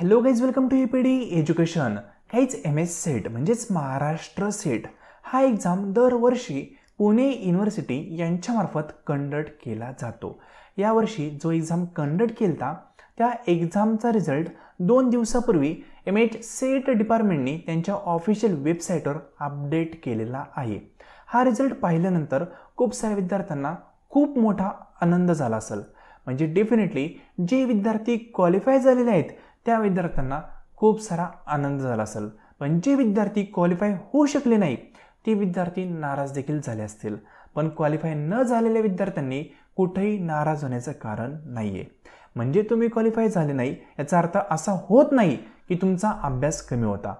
hello guys welcome to P D education काहीच M S SET म्हणजेच Maharashtra set हा exam दरवर्षी पुणे युनिव्हर्सिटी यांच्यामार्फत कंडक्ट केला जातो यावर्षी जो एक्झाम कंडक्ट केला त्या एक्झामचा रिझल्ट दोन दिवसापूर्वी एम एच सेट डिपार्टमेंटने त्यांच्या ऑफिशियल वेबसाईटवर अपडेट केलेला आहे हा रिझल्ट पाहिल्यानंतर खूप साऱ्या विद्यार्थ्यांना खूप मोठा आनंद झाला असेल म्हणजे डेफिनेटली जे विद्यार्थी क्वालिफाय झालेले आहेत त्या विद्यार्थ्यांना खूप सारा आनंद झाला असेल पण जे विद्यार्थी क्वालिफाय होऊ शकले नाही ते विद्यार्थी नाराज देखील झाले असतील पण क्वालिफाय न झालेल्या विद्यार्थ्यांनी कुठेही नाराज होण्याचं कारण नाही आहे म्हणजे तुम्ही क्वालिफाय झाले नाही याचा अर्थ असा होत नाही की तुमचा अभ्यास कमी होता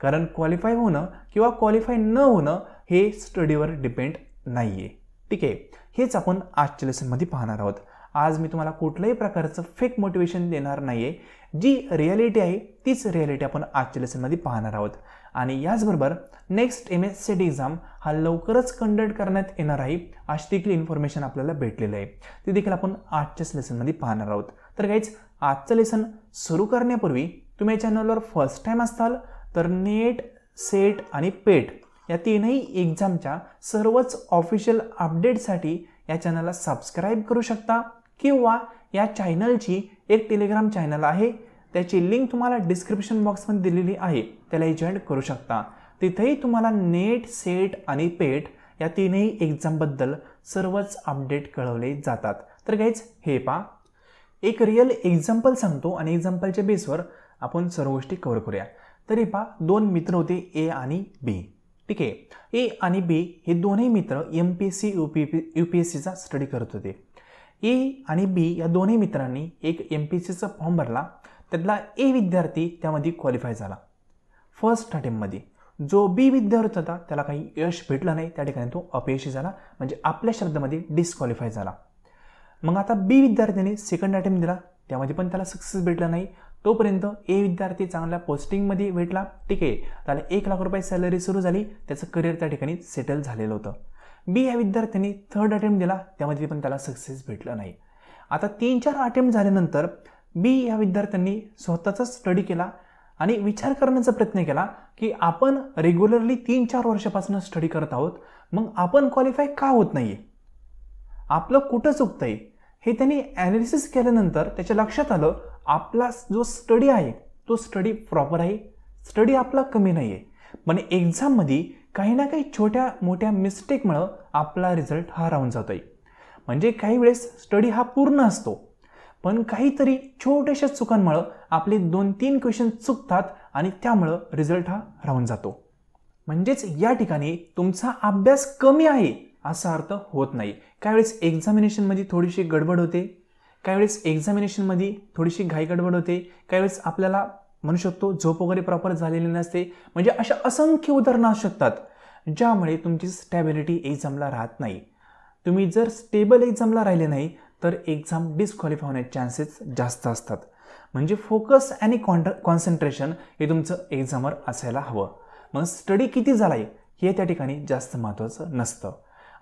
कारण क्वालिफाय होणं किंवा क्वालिफाय न होणं हे स्टडीवर डिपेंड नाही आहे ठीक आहे हेच आपण आजच्या लेसनमध्ये पाहणार आहोत आज मी तुम्हाला कुठल्याही प्रकारचं फेक मोटिवेशन देणार नाही आहे जी रिॲलिटी आहे तीच रिॲलिटी आपण आजच्या लेसनमध्ये पाहणार आहोत आणि याचबरोबर next M S C exam हा लवकरच कंडक्ट करण्यात येणार आहे अशी देखील इन्फॉर्मेशन आपल्याला भेटलेलं आहे ते देखील आपण आजच्याच लेसनमध्ये पाहणार आहोत तर काहीच आजचं लेसन सुरू करण्यापूर्वी तुम्ही या चॅनलवर फर्स्ट टाईम असताल तर नेट सेट आणि पेट या तीनही एक्झामच्या सर्वच ऑफिशियल अपडेटसाठी या चॅनलला सबस्क्राईब करू शकता किंवा या चॅनलची एक टेलिग्राम चॅनल आहे त्याची लिंक तुम्हाला डिस्क्रिप्शन बॉक्समध्ये दिलेली आहे त्यालाही जॉईन करू शकता तिथेही तुम्हाला नेट सेट आणि पेट या तीनही एक्झामबद्दल सर्वच अपडेट कळवले जातात तर काहीच हे पा एक रिअल एक्झाम्पल सांगतो आणि एक्झाम्पलच्या बेसवर आपण सर्व गोष्टी कवर करूया तरी पा दोन मित्र होते ए आणि बी ठीक आहे ए आणि बी हे दोन्ही मित्र M P S C U P P U P S सीचा स्टडी करत होते ए आणि बी या दोन्ही मित्रांनी एक एम पी सीचा फॉर्म भरला त्यातला ए विद्यार्थी त्यामध्ये क्वालिफाय झाला फर्स्ट अटेम्पमध्ये जो बी विद्यार्थी होता त्याला काही यश भेटलं नाही त्या ठिकाणी तो अपयशी झाला म्हणजे आपल्या शब्दामध्ये डिस्क्वालिफाय झाला मग आता बी विद्यार्थ्याने सेकंड अटेम्प्ट दिला त्यामध्ये पण त्याला सक्सेस भेटला नाही तोपर्यंत ए विद्यार्थी चांगल्या पोस्टिंगमध्ये भेटला ठीक आहे त्याला एक लाख रुपये सॅलरी सुरू झाली त्याचं करिअर त्या ठिकाणी सेटल झालेलं होतं बी या विद्यार्थ्यांनी थर्ड अटेम्प्ट दिला त्यामध्ये पण त्याला सक्सेस भेटला नाही आता तीन चार अटेम्प्ट झाल्यानंतर बी या विद्यार्थ्यांनी स्वतःचा स्टडी केला आणि विचार करण्याचा प्रयत्न केला की आपण रेग्युलरली तीन चार वर्षापासून स्टडी करत आहोत मग आपण क्वालिफाय का होत नाही आहे आपलं कुठं चुकतं आहे हे त्यांनी ॲनालिसिस केल्यानंतर त्याच्या लक्षात आलं आपला जो स्टडी आहे तो स्टडी प्रॉपर आहे स्टडी आपला कमी नाही आहे पण एक्झाममध्ये काही ना काही छोट्या मोठ्या मिस्टेकमुळं आपला रिझल्ट हा राहून जातो आहे म्हणजे काही वेळेस स्टडी हा पूर्ण असतो पण काहीतरी छोट्याशा चुकांमुळं आपले दोन तीन क्वेश्चन चुकतात आणि त्यामुळं रिझल्ट हा राहून जातो म्हणजेच या ठिकाणी तुमचा अभ्यास कमी आहे असा अर्थ होत नाही काही वेळेस एक्झामिनेशनमध्ये थोडीशी गडबड होते काही वेळेस एक्झामिनेशनमध्ये थोडीशी घाई गडबड होते काही वेळेस आपल्याला म्हणू शकतो झोप वगैरे प्रॉपर झालेली नसते म्हणजे अशा असंख्य उदाहरणं असू शकतात ज्यामुळे तुमची स्टॅबिलिटी एक्झामला राहत नाही तुम्ही जर स्टेबल एक्झामला राहिले नाही तर एक्झाम डिस्क्वालिफाय होण्याचे चान्सेस जास्त असतात म्हणजे फोकस आणि कॉन्ट कॉन्सन्ट्रेशन हे तुमचं एक्झामवर असायला हवं मग स्टडी किती झाला आहे हे त्या ठिकाणी जास्त महत्त्वाचं नसतं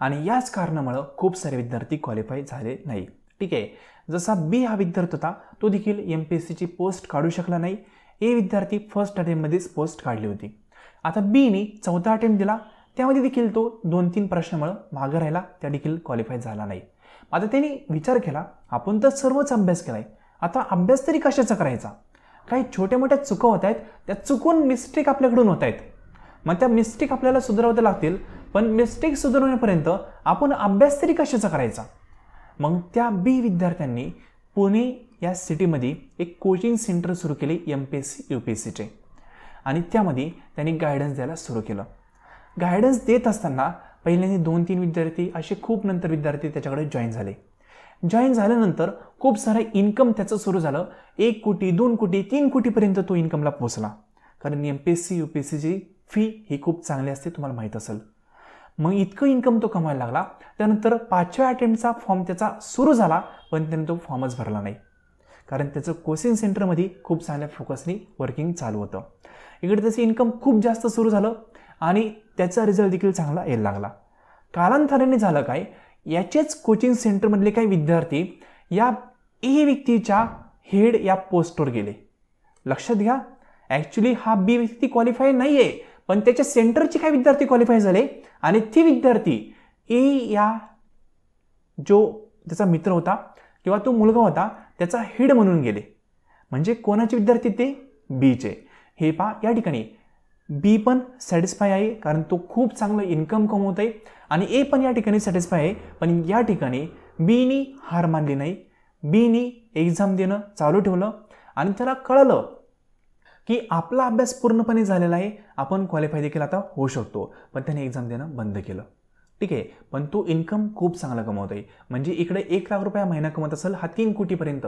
आणि याच कारणामुळं खूप सारे विद्यार्थी क्वालिफाय झाले नाही ठीक आहे जसा बी हा विद्यार्थी होता तो देखील एम पी एस सीची पोस्ट काढू शकला नाही ए विद्यार्थी फर्स्ट अटेम्प्टमध्येच पोस्ट काढली होती आता बीने चौथा अटेम्प्ट दिला त्यामध्ये देखील तो दोन तीन प्रश्नामुळं मागं राहिला त्या देखील क्वालिफाय झाला नाही आता त्यांनी विचार केला आपण तर सर्वच अभ्यास केला आहे आता अभ्यास तरी कशाचा करायचा काही छोट्या मोठ्या चुका होत आहेत त्या चुकून मिस्टेक आपल्याकडून होत आहेत मग त्या मिस्टेक आपल्याला सुधारवता लागतील पण मिस्टेक सुधारवण्यापर्यंत आपण अभ्यास तरी कशाचा करायचा मग त्या बी विद्यार्थ्यांनी पुणे या सिटीमध्ये एक कोचिंग सेंटर सुरू केले M P S C U P S सीचे आणि त्यामध्ये त्यांनी गायडन्स द्यायला सुरू केलं गायडन्स देत असताना पहिल्यांदा दोन तीन विद्यार्थी असे खूप नंतर विद्यार्थी त्याच्याकडे जॉईन झाले जॉईन झाल्यानंतर खूप सारा इन्कम त्याचं सुरू झालं एक कोटी दोन कोटी तीन कोटीपर्यंत तो इन्कमला पोचला कारण M P S C U P S सीची फी ही खूप चांगली असते तुम्हाला माहीत असेल मग इतकं इन्कम तो कमायला लागला त्यानंतर पाचव्या अटेम्प्टचा फॉर्म त्याचा सुरू झाला पण त्याने तो फॉर्मच भरला नाही कारण त्याचं कोचिंग सेंटरमध्ये खूप चांगल्या फोकसने वर्किंग चालू होतं इकडे त्याचं इन्कम खूप जास्त सुरू झालं आणि त्याचा रिझल्ट देखील चांगला यायला लागला कालांतराने झालं काय याचेच कोचिंग सेंटरमधले काही विद्यार्थी या ए व्यक्तीच्या हेड या पोस्टवर गेले लक्षात घ्या ॲक्च्युली हा बी व्यक्ती क्वालिफाय नाही आहे पण त्याच्या सेंटरचे काही विद्यार्थी क्वालिफाय झाले आणि ती विद्यार्थी ए या जो त्याचा मित्र होता किंवा तो मुलगा होता त्याचा हेड म्हणून गेले म्हणजे कोणाचे विद्यार्थी ते बीचे हे पा या ठिकाणी बी पण सॅटिस्फाय आहे कारण तो खूप चांगलं इन्कम कमवत आहे आणि ए पण या ठिकाणी सॅटिस्फाय आहे पण या ठिकाणी बीनी हार मानली नाही बीनी एक्झाम देणं चालू ठेवलं आणि त्याला कळलं की आपला अभ्यास पूर्णपणे झालेला आहे आपण क्वालिफाय देखील आता होऊ शकतो पण त्याने एक्झाम देणं बंद केलं ठीक आहे पण तो इन्कम खूप चांगला कमवतो आहे म्हणजे इकडे एक लाख रुपया महिना कमवत असेल हा तीन कोटीपर्यंत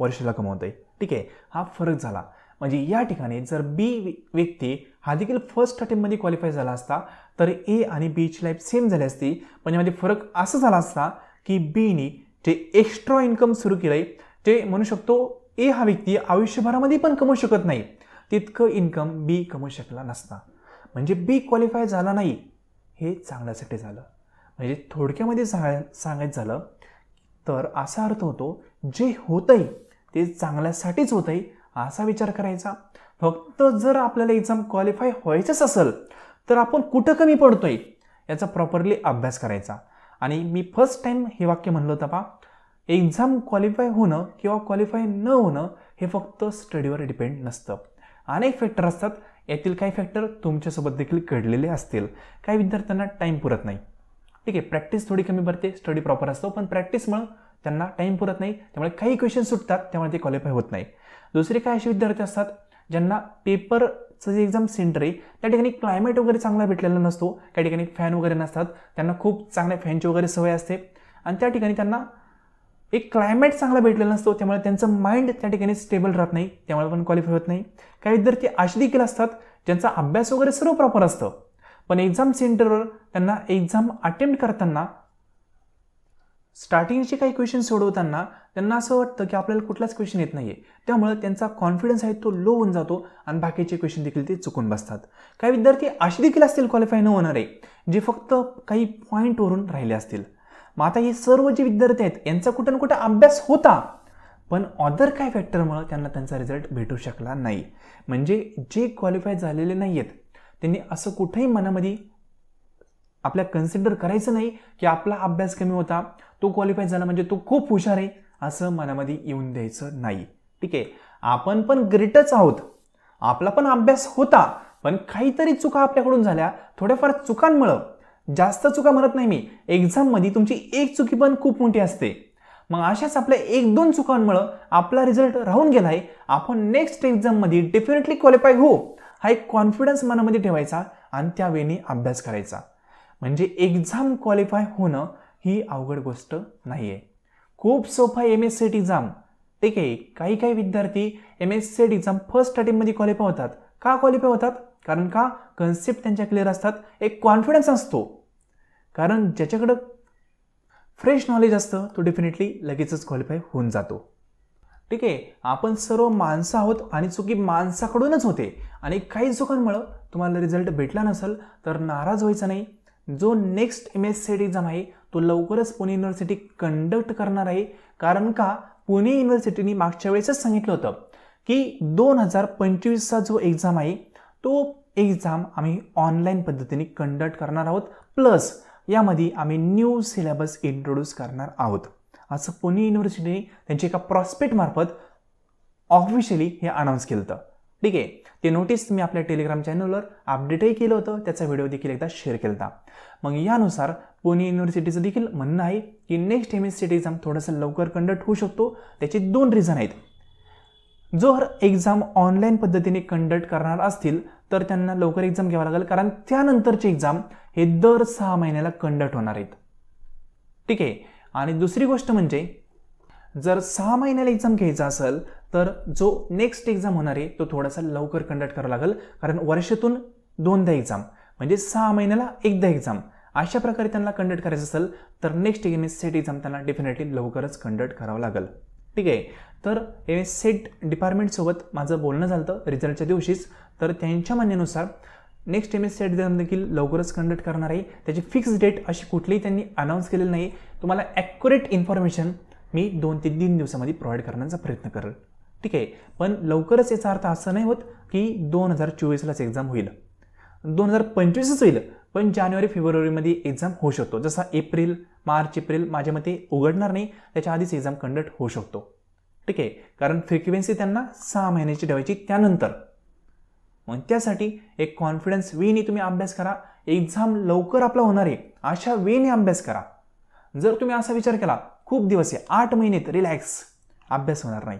वर्षाला कमवतो आहे ठीक आहे हा फरक झाला म्हणजे या ठिकाणी जर बी व्यक्ती हा देखील फर्स्ट अटेम्प्टमध्ये क्वालिफाय झाला असता तर ए आणि बीची लाईफ सेम झाली असती पण म्हणजे यामध्ये फरक असा झाला असता की बीनी जे एक्स्ट्रा इन्कम सुरू केलं आहे ते म्हणू शकतो ए हा व्यक्ती आयुष्यभरामध्ये पण कमवू शकत नाही तितकं इन्कम बी कमवू शकला नसता म्हणजे बी क्वालिफाय झाला नाही हे चांगल्यासाठी झालं म्हणजे थोडक्यामध्ये सांगाय सांगायचं झालं तर असा अर्थ होतो जे होतंय ते चांगल्यासाठीच होतंय असा विचार करायचा फक्त जर आपल्याला एक्झाम क्वालिफाय व्हायचंच असेल तर आपण कुठं कमी पडतोय याचा प्रॉपरली अभ्यास करायचा आणि मी फर्स्ट टाईम हे वाक्य म्हणलं होतं पा एक्झाम क्वालिफाय होणं किंवा क्वालिफाय न होणं हे फक्त स्टडीवर डिपेंड नसतं अनेक फॅक्टर असतात यातील काही फॅक्टर तुमच्यासोबत देखील घडलेले असतील काही विद्यार्थ्यांना टाईम पुरत नाही ठीक आहे प्रॅक्टिस थोडी कमी भरते स्टडी प्रॉपर असतो पण प्रॅक्टिसमुळं त्यांना टाईम पुरत नाही त्यामुळे काही क्वेश्चन सुटतात त्यामुळे ते क्वालिफाय होत नाही दुसरे काही असे विद्यार्थी असतात ज्यांना पेपरचं जे एक्झाम सेंटर आहे त्या ठिकाणी क्लायमेट वगैरे चांगला भेटलेला नसतो त्या ठिकाणी फॅन वगैरे नसतात त्यांना खूप चांगल्या फॅनची वगैरे सवय असते आणि त्या ठिकाणी त्यांना एक क्लायमेट चांगला भेटलेला नसतो त्यामुळे त्यांचं माइंड त्या ठिकाणी स्टेबल राहत नाही त्यामुळे पण क्वालिफाय होत नाही काही विद्यार्थी असे देखील असतात ज्यांचा अभ्यास वगैरे सर्व प्रॉपर असतं पण एक्झाम सेंटरवर त्यांना एक्झाम अटेम्प्ट करताना स्टार्टिंगचे काही क्वेश्चन सोडवताना त्यांना असं वाटतं की आपल्याला कुठलाच क्वेश्चन येत नाही आहे त्यामुळे त्यांचा कॉन्फिडन्स आहे तो लो होऊन जातो आणि बाकीचे क्वेश्चन देखील ते चुकून बसतात काही विद्यार्थी असे देखील असतील क्वालिफाय न होणारे जे फक्त काही पॉईंटवरून राहिले असतील मग आता हे सर्व जे विद्यार्थी आहेत यांचा कुठं ना कुठं अभ्यास होता पण ऑदर काय फॅक्टरमुळं त्यांना त्यांचा रिझल्ट भेटू शकला नाही म्हणजे जे क्वालिफाय झालेले नाही आहेत त्यांनी असं कुठंही मनामध्ये आपल्या कन्सिडर करायचं नाही की आपला अभ्यास कमी होता तो क्वालिफाय झाला म्हणजे तो खूप हुशार आहे असं मनामध्ये येऊन द्यायचं नाही ठीक आहे आपण पण ग्रेटच आहोत आपला पण अभ्यास होता पण काहीतरी चुका आपल्याकडून झाल्या थोड्याफार चुकांमुळं जास्त चुका म्हणत नाही मी एक्झाममध्ये तुमची एक चुकी पण खूप मोठी असते मग अशाच आपल्या एक दोन चुकांमुळं आपला रिझल्ट राहून गेला आहे आपण नेक्स्ट एक्झाममध्ये डेफिनेटली क्वालिफाय होऊ हा एक कॉन्फिडन्स मनामध्ये ठेवायचा आणि त्यावेळी अभ्यास करायचा म्हणजे एक्झाम क्वालिफाय होणं ही अवघड गोष्ट नाही आहे खूप सोपा एम एस एट एक्झाम ठीक आहे काही काही विद्यार्थी M S SET exam first अटेम्प्टमध्ये क्वालिफाय होतात का क्वालिफाय होतात कारण का कन्सेप्ट त्यांच्या क्लिअर असतात एक कॉन्फिडन्स असतो कारण ज्याच्याकडं फ्रेश नॉलेज असतं तो डेफिनेटली लगेचच क्वालिफाय होऊन जातो ठीक आहे आपण सर्व माणसं आहोत आणि चुकी माणसाकडूनच होते आणि काही चुकांमुळं तुम्हाला रिझल्ट भेटला नसेल तर नाराज व्हायचा नाही जो next M S C exam आहे तो लवकरच पुणे युनिव्हर्सिटी कंडक्ट करणार आहे कारण का पुणे युनिव्हर्सिटीने मागच्या वेळेसच सांगितलं होतं की दोन हजार पंचवीसचा जो एक्झाम आहे तो एक्झाम आम्ही ऑनलाईन पद्धतीने कंडक्ट करणार आहोत प्लस यामध्ये आम्ही न्यू सिलेबस इंट्रोड्यूस करणार आहोत असं पुणे युनिव्हर्सिटीने त्यांच्या एका मार्फत ऑफिशियली हे अनाऊन्स केलं होतं ठीक आहे ते नोटीस मी आपल्या टेलिग्राम चॅनलवर अपडेटही केलं होतं त्याचा व्हिडिओ देखील एकदा शेअर केला होता मग यानुसार पुणे युनिव्हर्सिटीचं देखील म्हणणं आहे की next M S C exam थोडंसं लवकर कंडक्ट होऊ शकतो त्याचे दोन रिझन आहेत जर एक्झाम ऑनलाईन पद्धतीने कंडक्ट करणार असतील तर त्यांना लवकर एक्झाम घ्यावा लागेल कारण त्यानंतरचे एक्झाम हे दर सहा महिन्याला कंडक्ट होणार आहेत ठीक आहे आणि दुसरी गोष्ट म्हणजे जर सहा महिन्याला एक्झाम घ्यायचा असेल तर जो नेक्स्ट एक्झाम होणार आहे तो थोडासा लवकर कंडक्ट करावा लागेल कारण वर्षातून दोनदा एक्झाम म्हणजे सहा महिन्याला एकदा एक्झाम अशा प्रकारे त्यांना कंडक्ट करायचं असेल तर नेक्स्ट सेट एक्झाम त्यांना डेफिनेटली लवकरच कंडक्ट करावं लागेल ठीक आहे तर एस सेट डिपार्टमेंटसोबत माझं बोलणं झालं होतं रिझल्टच्या दिवशीच तर त्यांच्या म्हणण्यानुसार नेक्स्ट एम एस सेट देखील लवकरच कंडक्ट करणार आहे त्याची फिक्स डेट अशी कुठलीही त्यांनी अनाऊन्स केलेली नाही तुम्हाला ॲक्युरेट इन्फॉर्मेशन मी दोन ते तीन दिवसामध्ये प्रोव्हाइड करण्याचा प्रयत्न करेल ठीक आहे पण लवकरच याचा अर्थ असं नाही होत की दोन हजार चोवीसलाच एक्झाम होईल दोन हजार पंचवीसच होईल पण जानेवारी फेब्रुवारीमध्ये एक्झाम होऊ शकतो जसा एप्रिल मार्च एप्रिल माझ्या मते उघडणार नाही त्याच्या आधीच एक्झाम कंडक्ट होऊ शकतो ठीक आहे कारण फ्रिक्वेन्सी त्यांना सहा महिन्याची ठेवायची त्यानंतर मग त्यासाठी एक कॉन्फिडन्स वेने तुम्ही अभ्यास करा एक्झाम लवकर आपला होणार आहे अशा वेने अभ्यास करा जर तुम्ही असा विचार केला खूप दिवस आहे आठ महिनेत रिलॅक्स अभ्यास होणार नाही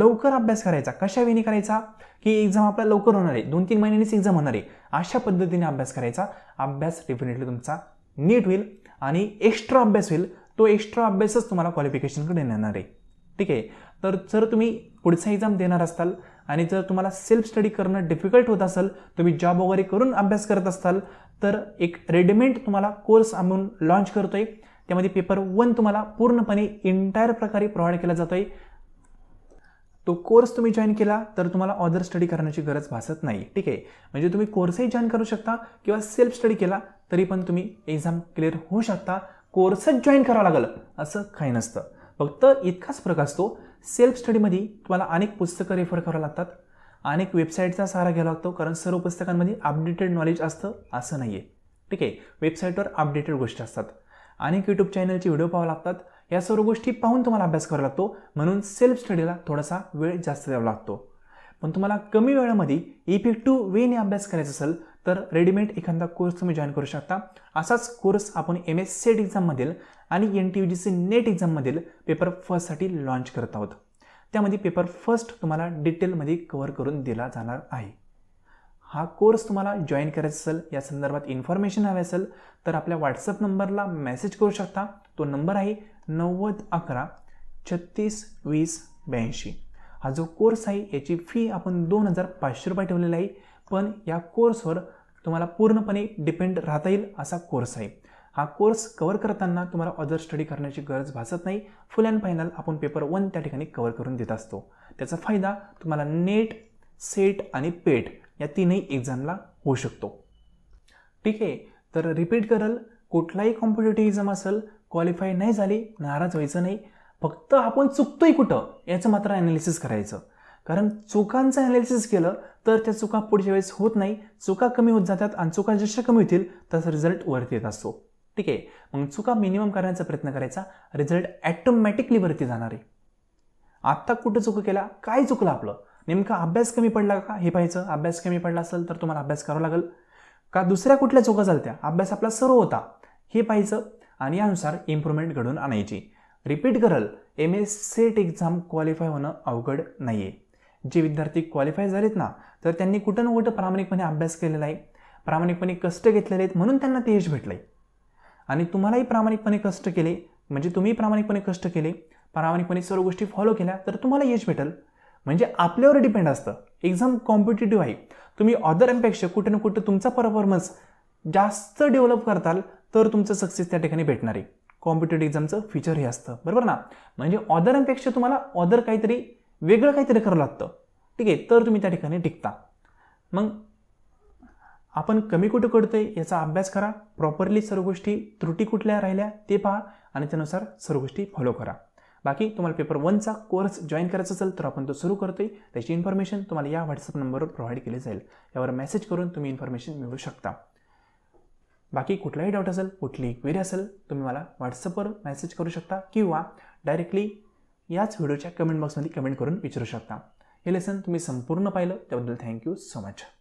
लवकर अभ्यास करायचा कशा वेने करायचा की एक्झाम आपला लवकर होणार आहे दोन तीन महिन्यांनीच एक्झाम होणार आहे अशा पद्धतीने अभ्यास करायचा अभ्यास डेफिनेटली तुमचा नीट होईल आणि एक्स्ट्रा अभ्यास होईल तो एक्स्ट्रा अभ्यासच तुम्हाला क्वालिफिकेशनकडे नेणार आहे ठीक आहे तर जर तुम्ही पुढचा एक्झाम देणार असाल आणि जर तुम्हाला सेल्फ स्टडी करणं डिफिकल्ट होत असेल तुम्ही जॉब वगैरे करून अभ्यास करत असाल तर एक रेडिमेंट तुम्हाला कोर्स आम्ही लॉन्च करतो आहे त्यामध्ये पेपर वन तुम्हाला पूर्णपणे इंटायर प्रकारे प्रोव्हाइड केला जातो आहे तो कोर्स तुम्ही जॉईन केला तर तुम्हाला ऑदर स्टडी करण्याची गरज भासत नाही ठीक आहे म्हणजे तुम्ही कोर्सही जॉईन करू शकता किंवा सेल्फ स्टडी केला तरी पण तुम्ही एक्झाम क्लिअर होऊ शकता कोर्सच जॉईन करावा लागेल असं काही नसतं फक्त इतकाच फरक असतो सेल्फ स्टडीमध्ये तुम्हाला अनेक पुस्तकं रेफर करावं लागतात अनेक वेबसाईटचा सहारा घ्यावा लागतो कारण सर्व पुस्तकांमध्ये अपडेटेड नॉलेज असतं असं नाही आहे ठीक आहे वेबसाईटवर अपडेटेड गोष्टी असतात अनेक यूट्यूब चॅनलचे व्हिडिओ पाहावं लागतात या सर्व गोष्टी पाहून तुम्हाला अभ्यास करावा लागतो म्हणून सेल्फ स्टडीला थोडासा वेळ जास्त द्यावा लागतो पण तुम्हाला कमी वेळामध्ये इफेक्टिव्ह वेने अभ्यास करायचा असेल तर रेडीमेड एखादा कोर्स तुम्ही जॉईन करू शकता असाच कोर्स आपण एम एस सेट एक्झाममधील आणि N T U G C NET एक्झाममधील पेपर फर्स्टसाठी लॉन्च करत आहोत त्यामध्ये पेपर फर्स्ट तुम्हाला डिटेलमध्ये कवर करून दिला जाणार आहे हा कोर्स तुम्हाला जॉईन करायचा असेल या संदर्भात इन्फॉर्मेशन हवी असेल तर आपल्या व्हॉट्सअप नंबरला मेसेज करू शकता तो नंबर आहे नव्वद अकरा छत्तीस वीस ब्याऐंशी हा जो कोर्स आहे याची फी आपण दोन हजार पाचशे रुपये ठेवलेला आहे पण या कोर्सवर तुम्हाला पूर्णपणे डिपेंड राहता येईल असा कोर्स आहे हा कोर्स कवर करताना तुम्हाला अदर स्टडी करण्याची गरज भासत नाही फुल अँड फायनल आपण पेपर वन त्या ठिकाणी कवर करून देत असतो त्याचा फायदा तुम्हाला नेट सेट आणि पेट या तीनही एक्झामला होऊ शकतो ठीक आहे तर रिपीट करल कुठलाही कॉम्पिटेटिव्ह एक्झाम असेल क्वालिफाय नाही झाली नाराज व्हायचं नाही फक्त आपण चुकतोय कुठं याचं मात्र ॲनालिसिस करायचं कारण चुकांचं अनालिसिस केलं तर त्या चुका पुढच्या वेळेस होत नाही चुका कमी होत जातात आणि चुका जशा कमी होतील तसा रिझल्ट वरती येत असतो ठीक आहे मग चुका मिनिमम करण्याचा प्रयत्न करायचा रिझल्ट ॲटोमॅटिकली वरती जाणार आहे आत्ता कुठं चुकं केला काय चुकलं आपलं नेमका अभ्यास कमी पडला का हे पाहायचं अभ्यास कमी पडला असेल तर तुम्हाला अभ्यास करावा लागेल का दुसऱ्या कुठल्या चुका झाल्या अभ्यास आपला सर्व होता हे पाहायचं आणि यानुसार इम्प्रुव्हमेंट घडून आणायची रिपीट करल M S SET exam qualify होणं अवघड नाही आहे जे विद्यार्थी क्वालिफाय झालेत ना तर त्यांनी कुठं ना कुठं प्रामाणिकपणे अभ्यास केलेला आहे प्रामाणिकपणे कष्ट घेतलेले आहेत म्हणून त्यांना ते यश भेटलं आहे आणि तुम्हालाही प्रामाणिकपणे कष्ट केले म्हणजे तुम्ही प्रामाणिकपणे कष्ट केले प्रामाणिकपणे सर्व गोष्टी फॉलो केल्या तर तुम्हाला यश भेटल म्हणजे आपल्यावर डिपेंड असतं एक्झाम कॉम्पिटेटिव्ह आहे तुम्ही ऑदरांपेक्षा कुठं ना कुठं तुमचा परफॉर्मन्स जास्त डेव्हलप करताल तर तुमचं सक्सेस त्या ठिकाणी भेटणार आहे कॉम्पिटेटिव्ह एक्झामचं फीचर हे असतं बरोबर ना म्हणजे ऑदरांपेक्षा तुम्हाला ऑदर काहीतरी वेगळं काहीतरी करावं लागतं ठीक आहे तर तुम्ही त्या ठिकाणी टिकता मग आपण कमी कुठं आहे याचा अभ्यास करा प्रॉपरली सर्व गोष्टी त्रुटी कुठल्या राहिल्या ते पहा आणि त्यानुसार सर्व गोष्टी फॉलो करा बाकी तुम्हाला पेपर वनचा कोर्स जॉईन करायचा असेल तर आपण तो सुरू करतोय त्याची इन्फॉर्मेशन तुम्हाला या व्हॉट्सअप नंबरवर प्रोव्हाइड केली जाईल यावर मेसेज करून तुम्ही इन्फॉर्मेशन मिळवू शकता बाकी कुठलाही डाऊट असेल कुठलीही क्वेरी असेल तुम्ही मला व्हॉट्सअपवर मेसेज करू शकता किंवा डायरेक्टली याच व्हिडिओच्या कमेंट बॉक्समध्ये कमेंट करून विचारू शकता हे लेसन तुम्ही संपूर्ण पाहिलं त्याबद्दल थँक्यू सो मच